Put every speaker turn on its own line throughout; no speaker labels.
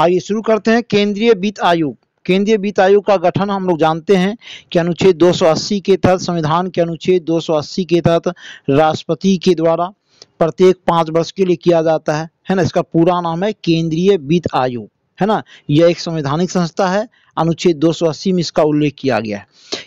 आइए शुरू करते हैं केंद्रीय वित्त आयोग केंद्रीय वित्त आयोग का गठन हम लोग जानते हैं कि अनुच्छेद 280 के तहत संविधान के अनुच्छेद 280 के तहत राष्ट्रपति के द्वारा प्रत्येक पांच वर्ष के लिए किया जाता है है ना इसका पूरा नाम है केंद्रीय वित्त आयोग है ना यह एक संवैधानिक संस्था है अनुच्छेद 280 में इसका उल्लेख किया गया है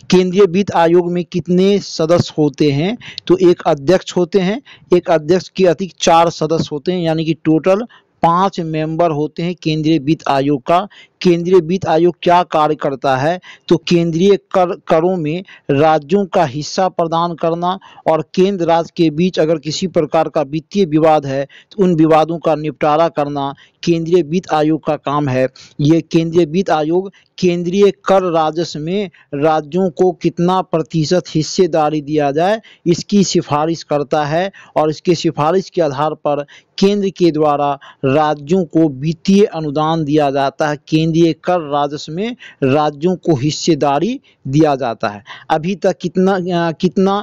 केंद्रीय वित्त आयोग में कितने सदस्य होते हैं तो एक अध्यक्ष होते हैं एक अध्यक्ष के अतिरिक्त चार सदस्य होते हैं यानी कि टोटल पांच मेंबर होते हैं केंद्रीय वित्त आयोग का केंद्रीय वित्त आयोग क्या कार्य करता है तो केंद्रीय कर करों में राज्यों का हिस्सा प्रदान करना और केंद्र राज्य के बीच अगर किसी प्रकार का वित्तीय विवाद है तो उन विवादों का निपटारा करना केंद्रीय वित्त आयोग का काम है ये केंद्रीय वित्त आयोग केंद्रीय कर राजस्व में राज्यों को कितना प्रतिशत हिस्सेदारी दिया जाए इसकी सिफारिश करता है और इसके सिफारिश के आधार पर केंद्र के द्वारा राज्यों को वित्तीय अनुदान दिया जाता है केंद्र केंद्रीय कर राजस्व में राज्यों को हिस्सेदारी दिया जाता है अभी तक कितना कितना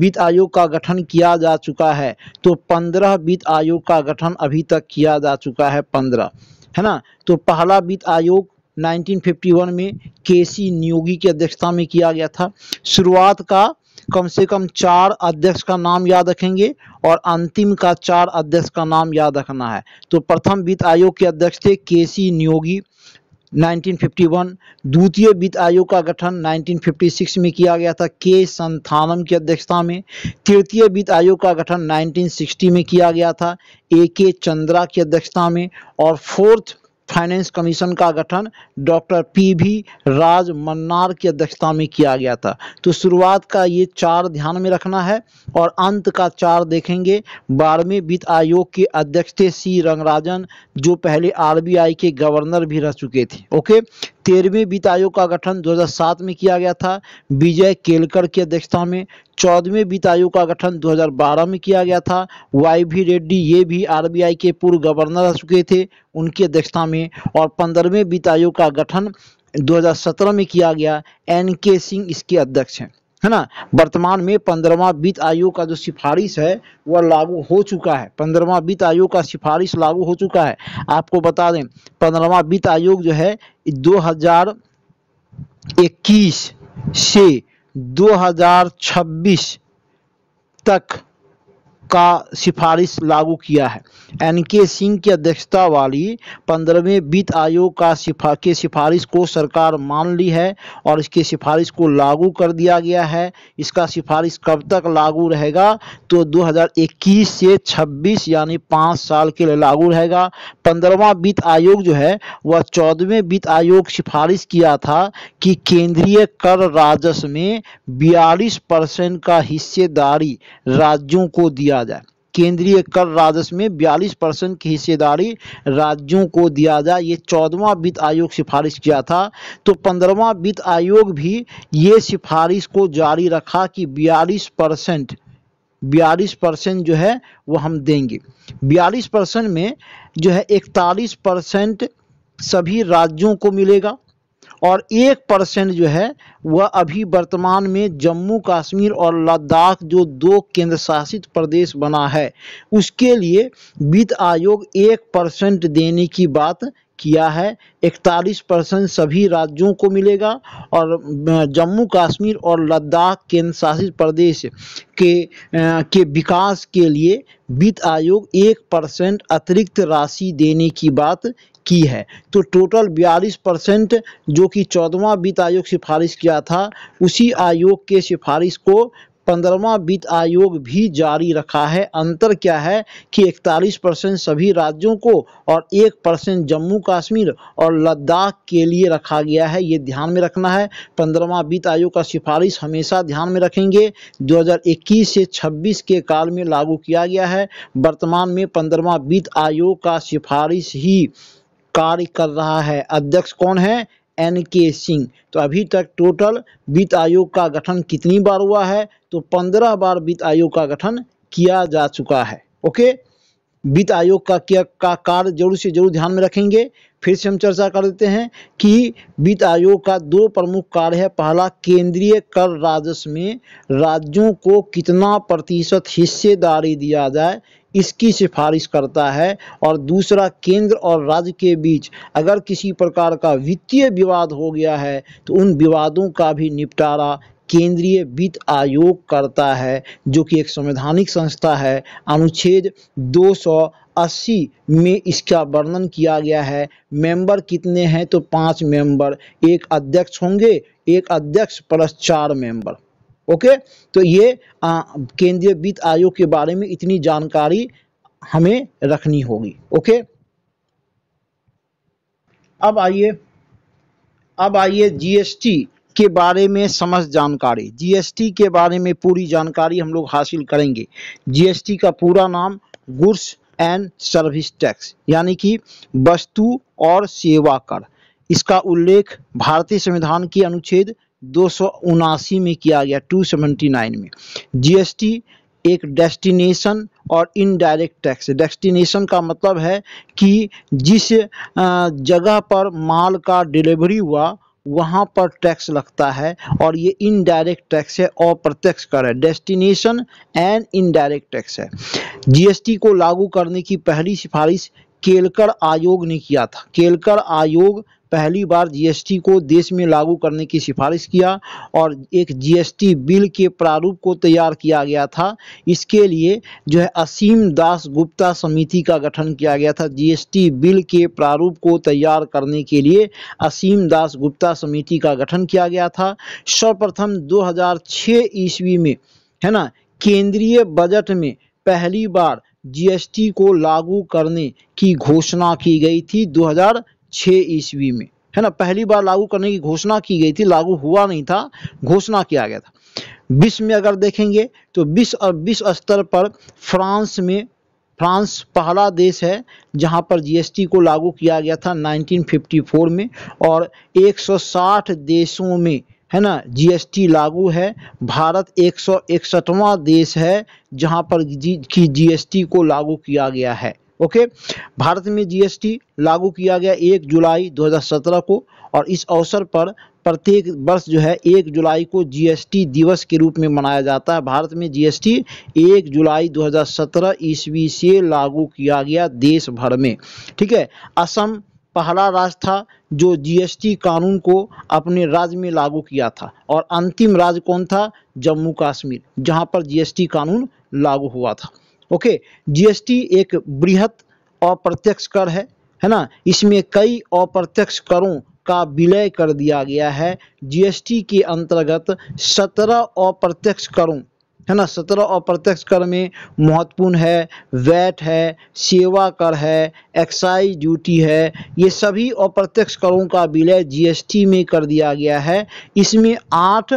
वित्त आयोग का गठन किया जा चुका है तो पंद्रह वित्त आयोग का गठन अभी तक किया जा चुका है पंद्रह है ना तो पहला वित्त आयोग 1951 में केसी नियोगी की अध्यक्षता में किया गया था शुरुआत का कम से कम चार अध्यक्ष का नाम याद रखेंगे और अंतिम का चार अध्यक्ष का नाम याद रखना है तो प्रथम वित्त आयोग के अध्यक्ष थे केसी नियोगी 1951 द्वितीय वित्त आयोग का गठन 1956 में किया गया था के संथानम की अध्यक्षता में तृतीय वित्त आयोग का गठन 1960 में किया गया था ए के चंद्रा की अध्यक्षता में और फोर्थ फाइनेंस कमीशन का गठन डॉक्टर पी भी राज मन्नार की अध्यक्षता में किया गया था तो शुरुआत का ये चार ध्यान में रखना है और अंत का चार देखेंगे बारहवें वित्त आयोग के अध्यक्ष थे सी रंगराजन जो पहले आरबीआई के गवर्नर भी रह चुके थे ओके तेरहवें वित्त आयोग का गठन 2007 में किया गया था विजय केलकर की अध्यक्षता में चौदहवें वित्त आयोग का गठन 2012 में किया गया था वाई भी रेड्डी ये भी आरबीआई के पूर्व गवर्नर रह चुके थे उनकी अध्यक्षता में और पंद्रहवें वित्त आयोग का गठन 2017 में किया गया एन के सिंह इसके अध्यक्ष हैं है ना वर्तमान में पंद्रवा वित्त आयोग का जो सिफारिश है वह लागू हो चुका है पंद्रहवा वित्त आयोग का सिफारिश लागू हो चुका है आपको बता दें पंद्रवा वित्त आयोग जो है 2021 से 2026 तक का सिफारिश लागू किया है एन के सिंह की अध्यक्षता वाली पंद्रहवें वित्त आयोग का सिफा के सिफारिश को सरकार मान ली है और इसके सिफारिश को लागू कर दिया गया है इसका सिफारिश कब तक लागू रहेगा तो 2021 से 26 यानी पाँच साल के लिए लागू रहेगा पंद्रहवा वित्त आयोग जो है वह चौदहवें वित्त आयोग सिफारिश किया था कि केंद्रीय कर राजस्व में बयालीस परसेंट का हिस्सेदारी राज्यों को दिया किया जाए केंद्रीय कर राजस्व में 42 परसेंट की हिस्सेदारी राज्यों को दिया जाए ये चौदवा वित्त आयोग सिफारिश किया था तो पंद्रवा वित्त आयोग भी ये सिफारिश को जारी रखा कि 42 परसेंट बयालीस परसेंट जो है वो हम देंगे 42 परसेंट में जो है 41 परसेंट सभी राज्यों को मिलेगा और एक परसेंट जो है वह अभी वर्तमान में जम्मू कश्मीर और लद्दाख जो दो केंद्र शासित प्रदेश बना है उसके लिए वित्त आयोग एक परसेंट देने की बात किया है इकतालीस परसेंट सभी राज्यों को मिलेगा और जम्मू कश्मीर और लद्दाख केंद्र शासित प्रदेश के के विकास के लिए वित्त आयोग एक परसेंट अतिरिक्त राशि देने की बात की है तो टोटल बयालीस परसेंट जो कि चौदहवा वित्त आयोग सिफारिश किया था उसी आयोग के सिफारिश को पंद्रहवा वित्त आयोग भी जारी रखा है अंतर क्या है कि 41 परसेंट सभी राज्यों को और 1 परसेंट जम्मू कश्मीर और लद्दाख के लिए रखा गया है ये ध्यान में रखना है पंद्रहवा वित्त आयोग का सिफारिश हमेशा ध्यान में रखेंगे 2021 से 26 के काल में लागू किया गया है वर्तमान में पंद्रहवा वित्त आयोग का सिफारिश ही कार्य कर रहा है अध्यक्ष कौन है एन के सिंह तो अभी तक टोटल वित्त आयोग का गठन कितनी बार हुआ है तो पंद्रह बार वित्त आयोग का गठन किया जा चुका है ओके वित्त आयोग का क्या का कार्य जरूर से जरूर ध्यान में रखेंगे फिर से हम चर्चा कर देते हैं कि वित्त आयोग का दो प्रमुख कार्य है पहला केंद्रीय कर राजस्व में राज्यों को कितना प्रतिशत हिस्सेदारी दिया जाए इसकी सिफारिश करता है और दूसरा केंद्र और राज्य के बीच अगर किसी प्रकार का वित्तीय विवाद हो गया है तो उन विवादों का भी निपटारा केंद्रीय वित्त आयोग करता है जो कि एक संवैधानिक संस्था है अनुच्छेद 280 में इसका वर्णन किया गया है मेंबर कितने हैं तो पांच मेंबर एक अध्यक्ष होंगे एक अध्यक्ष प्लस चार मेंबर ओके तो ये केंद्रीय वित्त आयोग के बारे में इतनी जानकारी हमें रखनी होगी ओके अब आइए अब आइए जीएसटी के बारे में समझ जानकारी जीएसटी के बारे में पूरी जानकारी हम लोग हासिल करेंगे जीएसटी का पूरा नाम गुड्स एंड सर्विस टैक्स यानी कि वस्तु और सेवा कर इसका उल्लेख भारतीय संविधान के अनुच्छेद दो में किया गया 279 में जीएसटी एक डेस्टिनेशन और इनडायरेक्ट टैक्स डेस्टिनेशन का मतलब है कि जिस जगह पर माल का डिलीवरी हुआ वहाँ पर टैक्स लगता है और ये इनडायरेक्ट टैक्स है और प्रत्यक्ष कर है डेस्टिनेशन एंड इनडायरेक्ट टैक्स है जीएसटी को लागू करने की पहली सिफारिश केलकर आयोग ने किया था केलकर आयोग पहली बार जीएसटी को देश में लागू करने की सिफारिश किया और एक जीएसटी बिल के प्रारूप को तैयार किया गया था इसके लिए जो है असीम दास गुप्ता समिति का गठन किया गया था जीएसटी बिल के प्रारूप को तैयार करने के लिए असीम दास गुप्ता समिति का गठन किया गया था सर्वप्रथम दो ईस्वी में है ना केंद्रीय बजट में पहली बार जीएसटी को लागू करने की घोषणा की गई थी छः ईस्वी में है ना पहली बार लागू करने की घोषणा की गई थी लागू हुआ नहीं था घोषणा किया गया था विश्व में अगर देखेंगे तो विश्व और विश्व स्तर पर फ्रांस में फ्रांस पहला देश है जहां पर जीएसटी को लागू किया गया था 1954 में और 160 देशों में है ना जीएसटी लागू है भारत एक सौ देश है जहां पर जी की जीएसटी को लागू किया गया है ओके भारत में जीएसटी लागू किया गया एक जुलाई 2017 को और इस अवसर पर प्रत्येक वर्ष जो है एक जुलाई को जीएसटी दिवस के रूप में मनाया जाता है भारत में जीएसटी एक जुलाई 2017 ईस्वी से लागू किया गया देश भर में ठीक है असम पहला राज्य था जो जीएसटी कानून को अपने राज्य में लागू किया था और अंतिम राज्य कौन था जम्मू कश्मीर जहां पर जीएसटी कानून लागू हुआ था ओके जीएसटी एक बृहत अप्रत्यक्ष कर है है ना इसमें कई अप्रत्यक्ष करों का विलय कर दिया गया है जीएसटी के अंतर्गत सत्रह अप्रत्यक्ष करों है ना सत्रह अप्रत्यक्ष कर में महत्वपूर्ण है वैट है सेवा कर है एक्साइज ड्यूटी है ये सभी अप्रत्यक्ष करों का विलय जीएसटी में कर दिया गया है इसमें आठ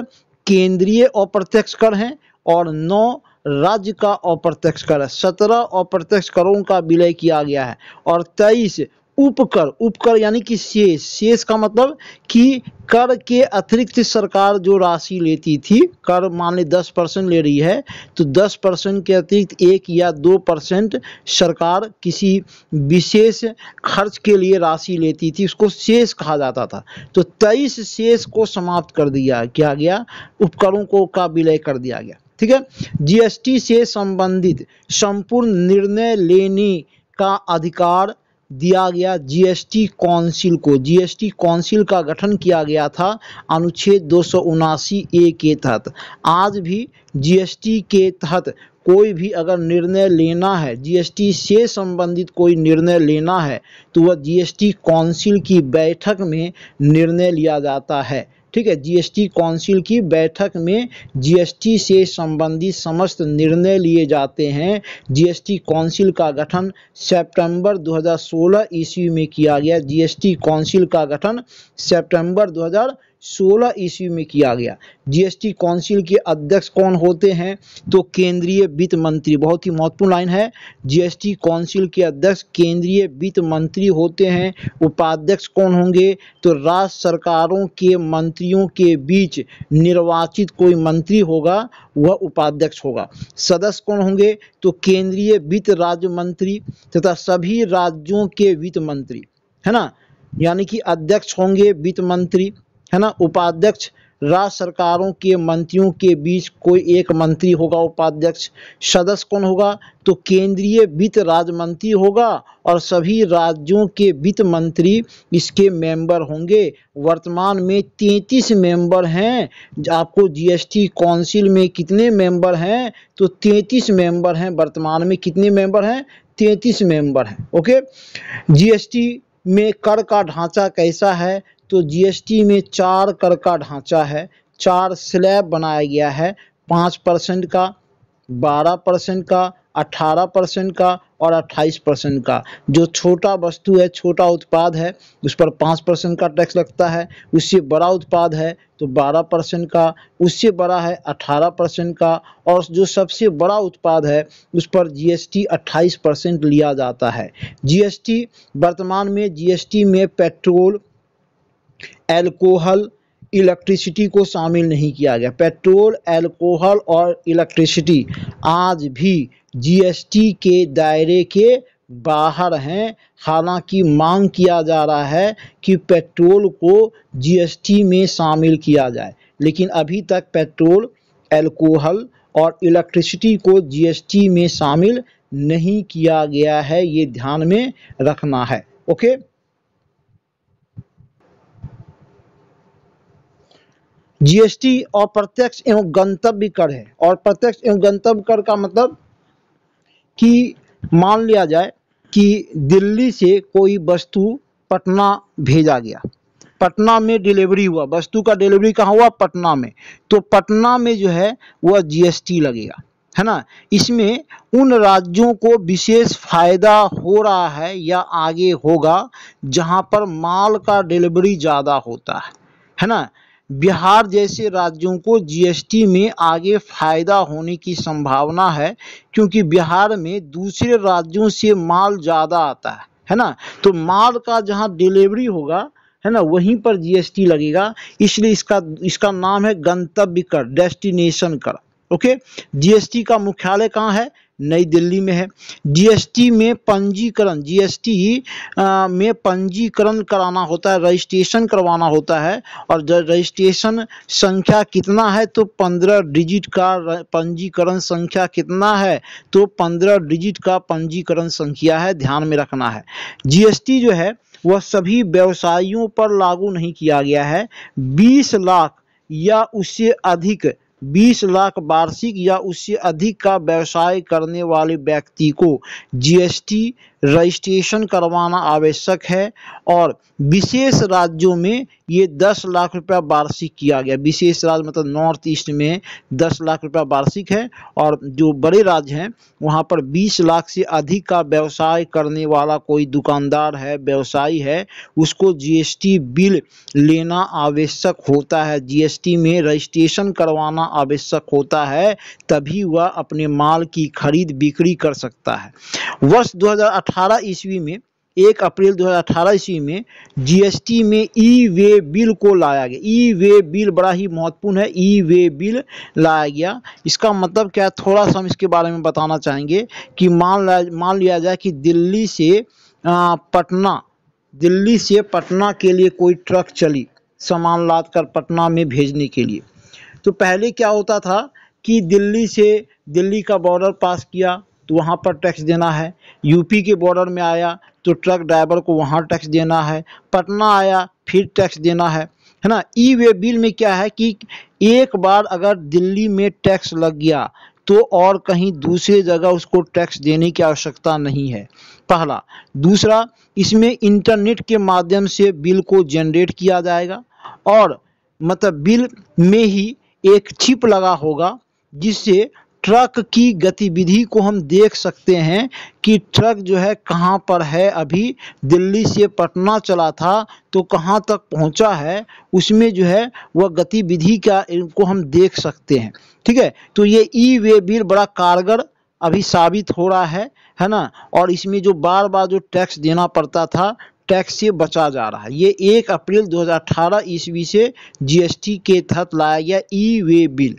केंद्रीय अप्रत्यक्ष कर हैं और नौ राज्य का अप्रत्यक्ष कर सत्रह अप्रत्यक्ष करों का विलय किया गया है और तेईस उपकर उपकर यानी कि शेष शेष का मतलब कि कर के अतिरिक्त सरकार जो राशि लेती थी कर मान ली दस परसेंट ले रही है तो दस परसेंट के अतिरिक्त एक या दो परसेंट सरकार किसी विशेष खर्च के लिए राशि लेती थी उसको शेष कहा जाता था तो तेईस शेष को समाप्त कर दिया किया गया उपकरों को का विलय कर दिया गया ठीक है जीएसटी से संबंधित संपूर्ण निर्णय लेने का अधिकार दिया गया जीएसटी काउंसिल को जीएसटी काउंसिल का गठन किया गया था अनुच्छेद दो ए के तहत आज भी जीएसटी के तहत कोई भी अगर निर्णय लेना है जीएसटी से संबंधित कोई निर्णय लेना है तो वह जीएसटी काउंसिल की बैठक में निर्णय लिया जाता है ठीक है जीएसटी काउंसिल की बैठक में जीएसटी से संबंधित समस्त निर्णय लिए जाते हैं जीएसटी काउंसिल का गठन सितंबर 2016 ईस्वी में किया गया जीएसटी काउंसिल का गठन सितंबर सोलह ईस्वी में किया गया जीएसटी काउंसिल के अध्यक्ष कौन होते हैं तो केंद्रीय वित्त मंत्री बहुत ही महत्वपूर्ण लाइन है जीएसटी काउंसिल के अध्यक्ष केंद्रीय वित्त मंत्री होते हैं उपाध्यक्ष कौन होंगे तो राज्य सरकारों के मंत्रियों के बीच निर्वाचित कोई मंत्री होगा वह उपाध्यक्ष होगा सदस्य कौन होंगे तो केंद्रीय वित्त राज्य मंत्री तथा सभी राज्यों के वित्त मंत्री है ना यानी कि अध्यक्ष होंगे वित्त मंत्री है ना उपाध्यक्ष राज्य सरकारों के मंत्रियों के बीच कोई एक मंत्री होगा उपाध्यक्ष सदस्य कौन होगा तो केंद्रीय वित्त राज्य मंत्री होगा और सभी राज्यों के वित्त मंत्री इसके मेंबर होंगे वर्तमान में तैतीस मेंबर हैं आपको जीएसटी काउंसिल में कितने मेंबर हैं तो तैतीस मेंबर हैं वर्तमान में कितने मेंबर हैं तैंतीस मेंबर हैं ओके जीएसटी में कर का ढांचा कैसा है तो जीएसटी में चार कर का ढांचा है चार स्लैब बनाया गया है पाँच परसेंट का बारह परसेंट का अट्ठारह परसेंट का और अट्ठाईस परसेंट का जो छोटा वस्तु है छोटा उत्पाद है उस पर पाँच परसेंट का टैक्स लगता है उससे बड़ा उत्पाद है तो बारह परसेंट का उससे बड़ा है अट्ठारह परसेंट का और जो सबसे बड़ा उत्पाद है उस पर जीएसटी अट्ठाईस परसेंट लिया जाता है जीएसटी वर्तमान में जीएसटी में पेट्रोल एल्कोहल इलेक्ट्रिसिटी को शामिल नहीं किया गया पेट्रोल एल्कोहल और इलेक्ट्रिसिटी आज भी जीएसटी के दायरे के बाहर हैं हालांकि मांग किया जा रहा है कि पेट्रोल को जीएसटी में शामिल किया जाए लेकिन अभी तक पेट्रोल एल्कोहल और इलेक्ट्रिसिटी को जीएसटी में शामिल नहीं किया गया है ये ध्यान में रखना है ओके जीएसटी और प्रत्यक्ष एवं गंतव्य कर है और प्रत्यक्ष एवं गंतव्य कर का मतलब कि मान लिया जाए कि दिल्ली से कोई वस्तु पटना भेजा गया पटना में डिलीवरी हुआ वस्तु का डिलीवरी कहाँ हुआ पटना में तो पटना में जो है वह जीएसटी लगेगा है ना इसमें उन राज्यों को विशेष फायदा हो रहा है या आगे होगा जहाँ पर माल का डिलीवरी ज़्यादा होता है है ना बिहार जैसे राज्यों को जीएसटी में आगे फायदा होने की संभावना है क्योंकि बिहार में दूसरे राज्यों से माल ज़्यादा आता है है ना तो माल का जहाँ डिलीवरी होगा है ना वहीं पर जीएसटी लगेगा इसलिए इसका इसका नाम है गंतव्य कर डेस्टिनेशन कर ओके जीएसटी का मुख्यालय कहाँ है नई दिल्ली में है जीएसटी में पंजीकरण जीएसटी में पंजीकरण कराना होता है रजिस्ट्रेशन करवाना होता है और रजिस्ट्रेशन संख्या कितना है तो पंद्रह डिजिट का पंजीकरण संख्या कितना है तो पंद्रह डिजिट का पंजीकरण संख्या है ध्यान में रखना है जीएसटी जो है वह सभी व्यवसायियों पर लागू नहीं किया गया है 20 लाख या उससे अधिक 20 लाख वार्षिक या उससे अधिक का व्यवसाय करने वाले व्यक्ति को जीएसटी रजिस्ट्रेशन करवाना आवश्यक है और विशेष राज्यों में ये 10 लाख रुपया वार्षिक किया गया विशेष राज्य मतलब नॉर्थ ईस्ट में 10 लाख रुपया वार्षिक है और जो बड़े राज्य हैं वहाँ पर 20 लाख से अधिक का व्यवसाय करने वाला कोई दुकानदार है व्यवसायी है उसको जीएसटी बिल लेना आवश्यक होता है जीएसटी में रजिस्ट्रेशन करवाना आवश्यक होता है तभी वह अपने माल की खरीद बिक्री कर सकता है वर्ष 2018 ईस्वी में एक अप्रैल 2018 ईस्वी में जीएसटी में ई वे बिल को लाया गया ई वे बिल बड़ा ही महत्वपूर्ण है ई वे बिल लाया गया इसका मतलब क्या है थोड़ा सा हम इसके बारे में बताना चाहेंगे कि मान मान लिया जाए कि दिल्ली से पटना दिल्ली से पटना के लिए कोई ट्रक चली सामान लाद कर पटना में भेजने के लिए तो पहले क्या होता था कि दिल्ली से दिल्ली का बॉर्डर पास किया तो वहाँ पर टैक्स देना है यूपी के बॉर्डर में आया तो ट्रक ड्राइवर को वहाँ टैक्स देना है पटना आया फिर टैक्स देना है है ना ई वे बिल में क्या है कि एक बार अगर दिल्ली में टैक्स लग गया तो और कहीं दूसरे जगह उसको टैक्स देने की आवश्यकता नहीं है पहला दूसरा इसमें इंटरनेट के माध्यम से बिल को जनरेट किया जाएगा और मतलब बिल में ही एक चिप लगा होगा जिससे ट्रक की गतिविधि को हम देख सकते हैं कि ट्रक जो है कहाँ पर है अभी दिल्ली से पटना चला था तो कहाँ तक पहुँचा है उसमें जो है वह गतिविधि का इनको हम देख सकते हैं ठीक है तो ये ई वे बिल बड़ा कारगर अभी साबित हो रहा है है ना और इसमें जो बार बार जो टैक्स देना पड़ता था टैक्स से बचा जा रहा है ये एक अप्रैल 2018 ईस्वी से जीएसटी के तहत लाया गया ई वे बिल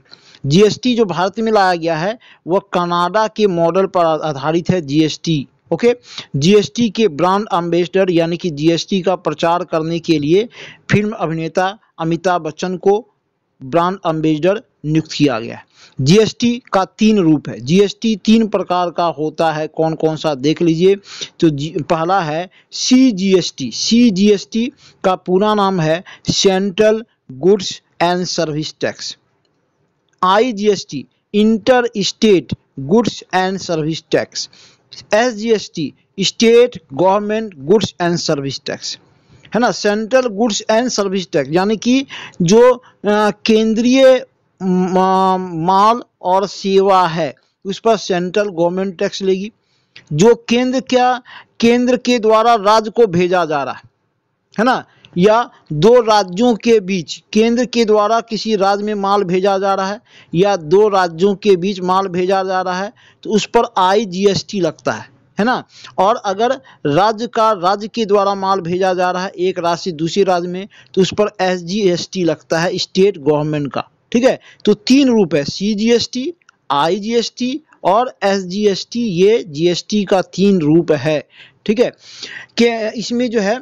जीएसटी जो भारत में लाया गया है वह कनाडा के मॉडल पर आधारित है जीएसटी ओके जीएसटी के ब्रांड एम्बेसडर यानी कि जीएसटी का प्रचार करने के लिए फिल्म अभिनेता अमिताभ बच्चन को ब्रांड एम्बेसडर नियुक्त किया गया है जीएसटी का तीन रूप है जीएसटी तीन प्रकार का होता है कौन कौन सा देख लीजिए तो पहला है सी सीजीएसटी सी का पूरा नाम है central goods and service tax I G S T inter state goods and service tax S G S T state government goods and service tax है ना central goods and service tax यानी कि जो केंद्रीय माल और सेवा है उस पर सेंट्रल गवर्नमेंट टैक्स लेगी जो केंद्र क्या केंद्र के द्वारा राज्य को भेजा जा रहा है है ना या दो राज्यों के बीच केंद्र के द्वारा किसी राज्य में माल भेजा जा रहा है या दो राज्यों के बीच माल भेजा जा रहा है तो उस पर आई जीएसटी लगता है है ना और अगर राज्य का राज्य के द्वारा माल भेजा जा रहा है एक राज्य से दूसरे राज्य में तो उस पर एस जी एस टी लगता है स्टेट गवर्नमेंट का ठीक है तो तीन रूप है C G S T I G S T और एस जी एस टी ये जी एस टी का तीन रूप है ठीक है कि इसमें जो है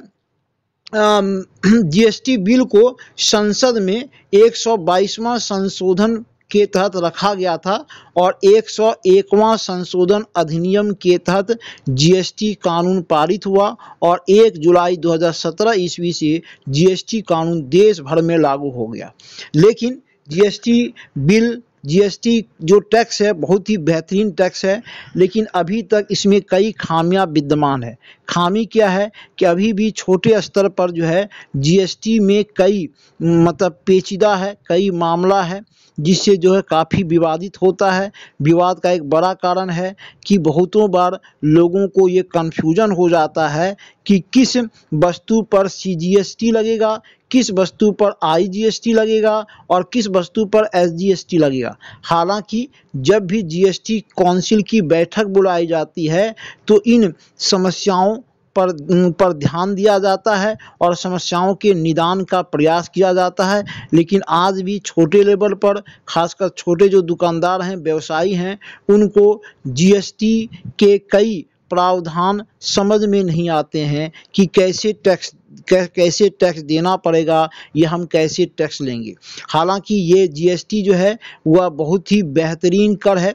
जीएसटी बिल को संसद में 122वां संशोधन के तहत रखा गया था और 101वां संशोधन अधिनियम के तहत जीएसटी कानून पारित हुआ और 1 जुलाई 2017 ईस्वी से जीएसटी कानून देश भर में लागू हो गया लेकिन जीएसटी बिल जीएसटी जो टैक्स है बहुत ही बेहतरीन टैक्स है लेकिन अभी तक इसमें कई खामियां विद्यमान है खामी क्या है कि अभी भी छोटे स्तर पर जो है जीएसटी में कई मतलब पेचीदा है कई मामला है जिससे जो है काफ़ी विवादित होता है विवाद का एक बड़ा कारण है कि बहुतों बार लोगों को ये कन्फ्यूजन हो जाता है कि किस वस्तु पर सी लगेगा किस वस्तु पर आईजीएसटी लगेगा और किस वस्तु पर एसजीएसटी लगेगा हालांकि जब भी जीएसटी काउंसिल की बैठक बुलाई जाती है तो इन समस्याओं पर पर ध्यान दिया जाता है और समस्याओं के निदान का प्रयास किया जाता है लेकिन आज भी छोटे लेवल पर खासकर छोटे जो दुकानदार हैं व्यवसायी हैं उनको जीएसटी के कई प्रावधान समझ में नहीं आते हैं कि कैसे टैक्स कैसे टैक्स देना पड़ेगा या हम कैसे टैक्स लेंगे हालांकि ये जीएसटी जो है वह बहुत ही बेहतरीन कर है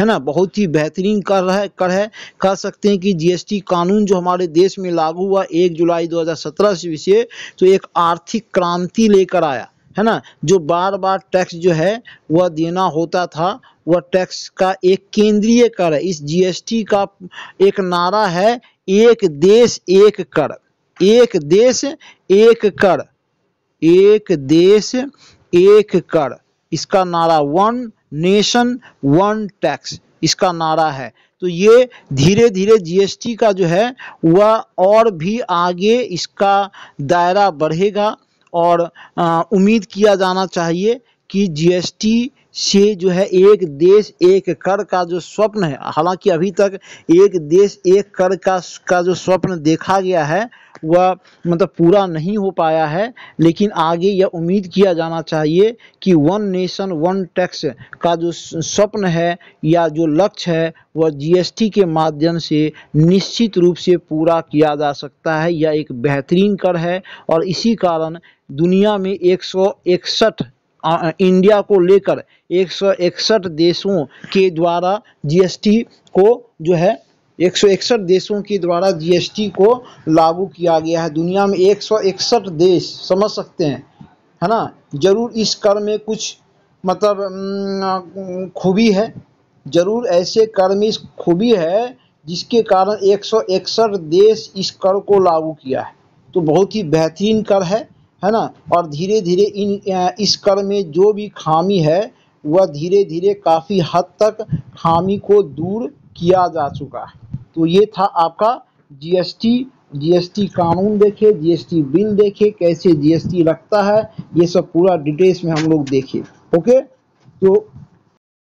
है ना बहुत ही बेहतरीन कर रहा है कर है कह सकते हैं कि जीएसटी कानून जो हमारे देश में लागू हुआ एक जुलाई 2017 से विषय तो एक आर्थिक क्रांति लेकर आया है ना जो बार बार टैक्स जो है वह देना होता था वह टैक्स का एक केंद्रीय कर है इस जीएसटी का एक नारा है एक देश एक कर एक देश एक कर एक देश एक कर इसका नारा वन नेशन वन टैक्स इसका नारा है तो ये धीरे धीरे जीएसटी का जो है वह और भी आगे इसका दायरा बढ़ेगा और उम्मीद किया जाना चाहिए कि जीएसटी से जो है एक देश एक कर का जो स्वप्न है हालांकि अभी तक एक देश एक कर का का जो स्वप्न देखा गया है वह मतलब पूरा नहीं हो पाया है लेकिन आगे यह उम्मीद किया जाना चाहिए कि वन नेशन वन टैक्स का जो स्वप्न है या जो लक्ष्य है वह जीएसटी के माध्यम से निश्चित रूप से पूरा किया जा सकता है यह एक बेहतरीन कर है और इसी कारण दुनिया में एक इंडिया को लेकर एक देशों के द्वारा जीएसटी को जो है एक देशों के द्वारा जीएसटी को लागू किया गया है दुनिया में एक देश समझ सकते हैं है ना जरूर इस कर में कुछ मतलब खूबी है जरूर ऐसे कर में खूबी है जिसके कारण एक देश इस कर को लागू किया है तो बहुत ही बेहतरीन कर है है ना और धीरे धीरे इन इस कर में जो भी खामी है वह धीरे धीरे काफ़ी हद तक खामी को दूर किया जा चुका है तो ये था आपका जीएसटी जीएसटी कानून देखे जीएसटी बिल देखे कैसे जीएसटी लगता है ये सब पूरा डिटेल्स में हम लोग देखे ओके तो